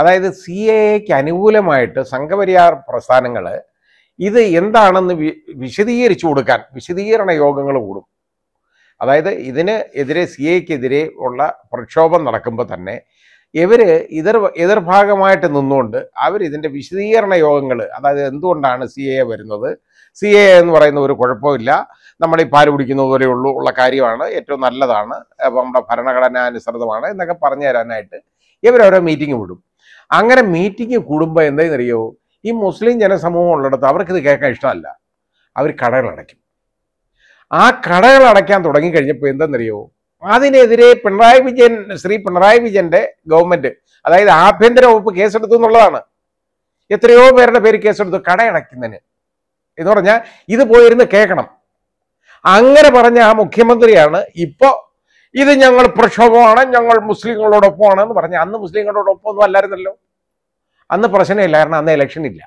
അതായത് C A എക്ക് അനുകൂലമായിട്ട് സംഘപരിയാർ പ്രസ്ഥാനങ്ങൾ ഇത് എന്താണെന്ന് വിശദീകരിച്ചു കൊടുക്കാൻ വിശദീകരണ യോഗങ്ങൾ കൂടും അതായത് ഇതിന് എതിരെ സി എക്കെതിരെ ഉള്ള പ്രക്ഷോഭം നടക്കുമ്പോൾ തന്നെ ഇവർ എതിർ എതിർഭാഗമായിട്ട് നിന്നുകൊണ്ട് അവർ ഇതിൻ്റെ വിശദീകരണ യോഗങ്ങൾ അതായത് എന്തുകൊണ്ടാണ് സി എ വരുന്നത് സി എ എന്ന് പറയുന്ന ഒരു കുഴപ്പമില്ല നമ്മൾ ഈ പാല് പിടിക്കുന്നത് പോലെയുള്ളൂ ഉള്ള കാര്യമാണ് ഏറ്റവും നല്ലതാണ് നമ്മുടെ ഭരണഘടന അനുസൃതമാണ് എന്നൊക്കെ പറഞ്ഞു തരാനായിട്ട് ഇവരോരോ മീറ്റിംഗ് വിടും അങ്ങനെ മീറ്റിംഗ് കൂടുമ്പോൾ എന്തെന്നറിയോ ഈ മുസ്ലിം ജനസമൂഹം ഉള്ളിടത്ത് അവർക്കിത് കേൾക്കാൻ ഇഷ്ടമല്ല അവർ കടകൾ അടയ്ക്കും ആ കടകൾ അടയ്ക്കാൻ തുടങ്ങിക്കഴിഞ്ഞപ്പോൾ എന്തെന്നറിയോ അതിനെതിരെ പിണറായി വിജയൻ ശ്രീ പിണറായി വിജയന്റെ ഗവൺമെന്റ് അതായത് ആഭ്യന്തര വകുപ്പ് കേസെടുത്തു എന്നുള്ളതാണ് എത്രയോ പേരുടെ പേര് കേസെടുത്തു കടയടയ്ക്കുന്നതിന് എന്ന് പറഞ്ഞാൽ ഇത് പോയിരുന്ന് കേൾക്കണം അങ്ങനെ പറഞ്ഞ ആ മുഖ്യമന്ത്രിയാണ് ഇപ്പോൾ ഇത് ഞങ്ങൾ പ്രക്ഷോഭമാണ് ഞങ്ങൾ മുസ്ലിങ്ങളോടൊപ്പമാണ് എന്ന് പറഞ്ഞ അന്ന് മുസ്ലിങ്ങളോടൊപ്പം ഒന്നും അല്ലായിരുന്നല്ലോ അന്ന് പ്രശ്നമില്ല കാരണം അന്ന് ഇലക്ഷൻ ഇല്ല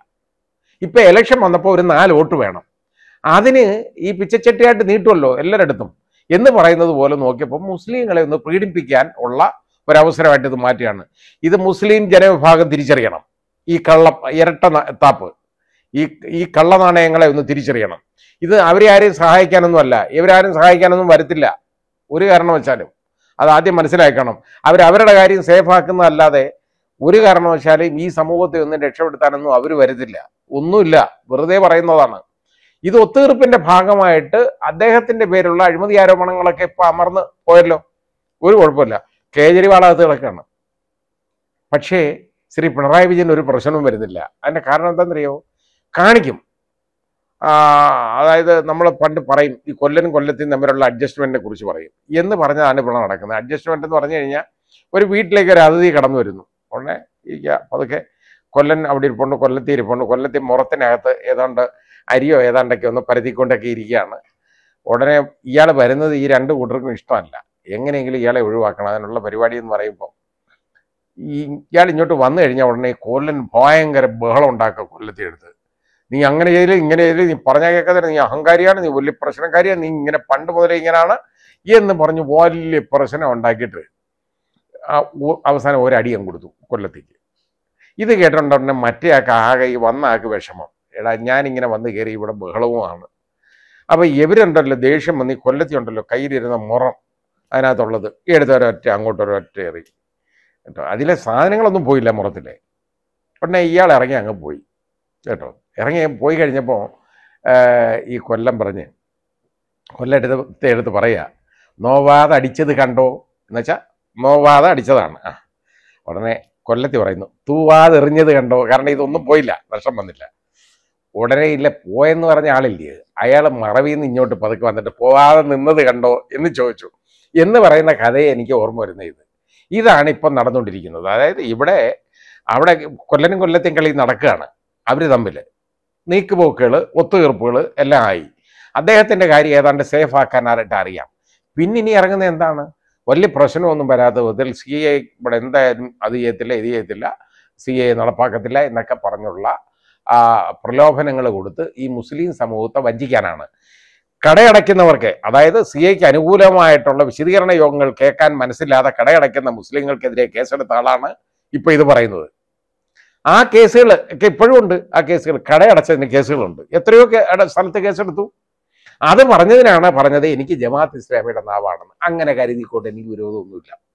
ഇപ്പൊ ഇലക്ഷൻ വന്നപ്പോൾ ഒരു നാല് വോട്ട് വേണം അതിന് ഈ പിച്ചച്ചട്ടിയായിട്ട് നീട്ടുമല്ലോ എല്ലായിടത്തും എന്ന് പറയുന്നത് പോലെ നോക്കിയപ്പോൾ മുസ്ലിങ്ങളെ ഒന്ന് പീഡിപ്പിക്കാൻ ഉള്ള ഒരവസരമായിട്ട് ഇത് മാറ്റുകയാണ് ഇത് മുസ്ലിം ജനവിഭാഗം തിരിച്ചറിയണം ഈ കള്ള ഇരട്ട താപ്പ് ഈ ഈ കള്ളനാണയങ്ങളെ ഒന്ന് തിരിച്ചറിയണം ഇത് അവരെ ആരെയും സഹായിക്കാനൊന്നുമല്ല ഇവരാരും സഹായിക്കാനൊന്നും വരത്തില്ല ഒരു കാരണവശാലും അത് ആദ്യം മനസ്സിലാക്കണം അവർ അവരുടെ കാര്യം ആക്കുന്നതല്ലാതെ ഒരു കാരണവശാലും ഈ സമൂഹത്തെ ഒന്നും രക്ഷപ്പെടുത്താനൊന്നും അവർ വരുന്നില്ല ഒന്നുമില്ല വെറുതെ പറയുന്നതാണ് ഇത് ഒത്തുതീർപ്പിന്റെ ഭാഗമായിട്ട് അദ്ദേഹത്തിന്റെ പേരുള്ള അഴിമതി ആരോപണങ്ങളൊക്കെ ഇപ്പൊ അമർന്ന് പോയല്ലോ ഒരു കുഴപ്പമില്ല കേജ്രിവാൾ അകത്ത് കിടക്കാണ് പക്ഷേ ശ്രീ പിണറായി വിജയൻ ഒരു പ്രശ്നവും വരുന്നില്ല അതിന്റെ കാരണം എന്താണെന്നറിയോ കാണിക്കും അതായത് നമ്മൾ പണ്ട് പറയും ഈ കൊല്ലനും കൊല്ലത്തിനും തമ്മിലുള്ള അഡ്ജസ്റ്റ്മെന്റിനെ കുറിച്ച് പറയും എന്ന് പറഞ്ഞതാണ് ഇവിടെ നടക്കുന്നത് അഡ്ജസ്റ്റ്മെന്റ് എന്ന് പറഞ്ഞു കഴിഞ്ഞാൽ ഒരു വീട്ടിലേക്ക് ഒരു അതിഥി കടന്നു വരുന്നു ഉടനെ ഇരിക്കുക പതുക്കെ കൊല്ലൻ അവിടെ ഇരിപ്പുണ്ട് കൊല്ലത്തി ഇരിപ്പുണ്ട് കൊല്ലത്തി മുറത്തിനകത്ത് ഏതാണ്ട് അരിയോ ഏതാണ്ടൊക്കെ ഒന്ന് പരത്തിക്കൊണ്ടൊക്കെ ഇരിക്കുകയാണ് ഉടനെ ഇയാൾ വരുന്നത് ഈ രണ്ട് കൂട്ടർക്കും ഇഷ്ടമല്ല എങ്ങനെയെങ്കിലും ഇയാളെ ഒഴിവാക്കണം അതിനുള്ള പരിപാടി എന്ന് പറയുമ്പോൾ ഈ ഇയാൾ ഇങ്ങോട്ട് വന്നു കഴിഞ്ഞാൽ ഉടനെ കൊല്ലൻ ഭയങ്കര ബഹളം ഉണ്ടാക്കുക കൊല്ലത്തിയെടുത്ത് നീ അങ്ങനെ ചെയ്തില്ല ഇങ്ങനെ ചെയ്തില്ല നീ പറഞ്ഞാൽ കേൾക്കാതെ നീ അഹങ്കാരിയാണ് നീ വലിയ പ്രശ്നക്കാരിയാണ് നീ ഇങ്ങനെ പണ്ട് മുതലേ ഇങ്ങനെയാണ് എന്ന് പറഞ്ഞ് വലിയ പ്രശ്നം ഉണ്ടാക്കിയിട്ട് അവസാനം ഒരടിയം കൊടുത്തു കൊല്ലത്തേക്ക് ഇത് കേട്ടോണ്ടുടനെ മറ്റേ ആൾക്ക് ആകെ ഈ വന്ന ആൾക്ക് വിഷമം എടാ ഞാനിങ്ങനെ വന്ന് കയറി ഇവിടെ ബഹളവുമാണ് അപ്പോൾ എവരുണ്ടല്ലോ ദേഷ്യം വന്ന് ഈ ഉണ്ടല്ലോ കയ്യിലിരുന്ന മുറം അതിനകത്തുള്ളത് എടുത്തൊരൊറ്റ അങ്ങോട്ടൊരൊറ്റ എറി കേട്ടോ അതിലെ സാധനങ്ങളൊന്നും പോയില്ല മുറത്തിലെ ഉടനെ ഇയാൾ ഇറങ്ങി അങ്ങ് പോയി കേട്ടോ ഇറങ്ങി പോയി കഴിഞ്ഞപ്പോൾ ഈ കൊല്ലം പറഞ്ഞ് കൊല്ലം എടുത്ത് എടുത്ത് പറയുക നോവാത അടിച്ചത് കണ്ടോ എന്നുവെച്ചാൽ നോവാത അടിച്ചതാണ് ആ ഉടനെ കൊല്ലത്തി പറയുന്നു തൂവാതെ എറിഞ്ഞത് കണ്ടോ കാരണം ഇതൊന്നും പോയില്ല നഷ്ടം വന്നില്ല ഉടനെ ഇല്ല പോയെന്ന് പറഞ്ഞ ആളില്ലേ അയാൾ മറവിൽ നിന്ന് ഇങ്ങോട്ട് പതുക്കെ വന്നിട്ട് പോവാതെ നിന്നത് കണ്ടോ എന്ന് ചോദിച്ചു എന്ന് പറയുന്ന കഥയെ എനിക്ക് ഓർമ്മ വരുന്ന ഇത് ഇതാണ് ഇപ്പം നടന്നുകൊണ്ടിരിക്കുന്നത് അതായത് ഇവിടെ അവിടെ കൊല്ലനും കൊല്ലത്തെയും കളി നടക്കുകയാണ് അവർ തമ്മിൽ നീക്കുപോക്കുകൾ ഒത്തുതീർപ്പുകൾ എല്ലാം ആയി അദ്ദേഹത്തിൻ്റെ കാര്യം ഏതാണ്ട് സേഫ് ആക്കാനായിട്ട് അറിയാം പിന്നെ ഇനി ഇറങ്ങുന്നത് എന്താണ് വലിയ പ്രശ്നമൊന്നും വരാത്ത വിധത്തിൽ സി എ ഇവിടെ എന്തായാലും അത് ചെയ്യത്തില്ല ഇത് ചെയ്യത്തില്ല സി എ നടപ്പാക്കത്തില്ല എന്നൊക്കെ പറഞ്ഞുള്ള പ്രലോഭനങ്ങൾ കൊടുത്ത് ഈ മുസ്ലിം സമൂഹത്തെ വഞ്ചിക്കാനാണ് കടയടയ്ക്കുന്നവർക്ക് അതായത് സി എക്ക് അനുകൂലമായിട്ടുള്ള വിശദീകരണ യോഗങ്ങൾ കേൾക്കാൻ മനസ്സില്ലാതെ കടയടയ്ക്കുന്ന മുസ്ലിങ്ങൾക്കെതിരെ കേസെടുത്ത ആളാണ് ഇപ്പോൾ ഇത് പറയുന്നത് ആ കേസുകൾ ഒക്കെ ഇപ്പോഴും ഉണ്ട് ആ കേസുകൾ കടയടച്ചതിന് കേസുകളുണ്ട് എത്രയോ സ്ഥലത്ത് കേസെടുത്തു അത് പറഞ്ഞതിനാണ് പറഞ്ഞത് എനിക്ക് ജമാഅത്ത് ഇസ്ലാമിയുടെ നാവാണെന്ന് അങ്ങനെ കരുതിക്കോട്ടെ എനിക്ക് വിരോധമൊന്നുമില്ല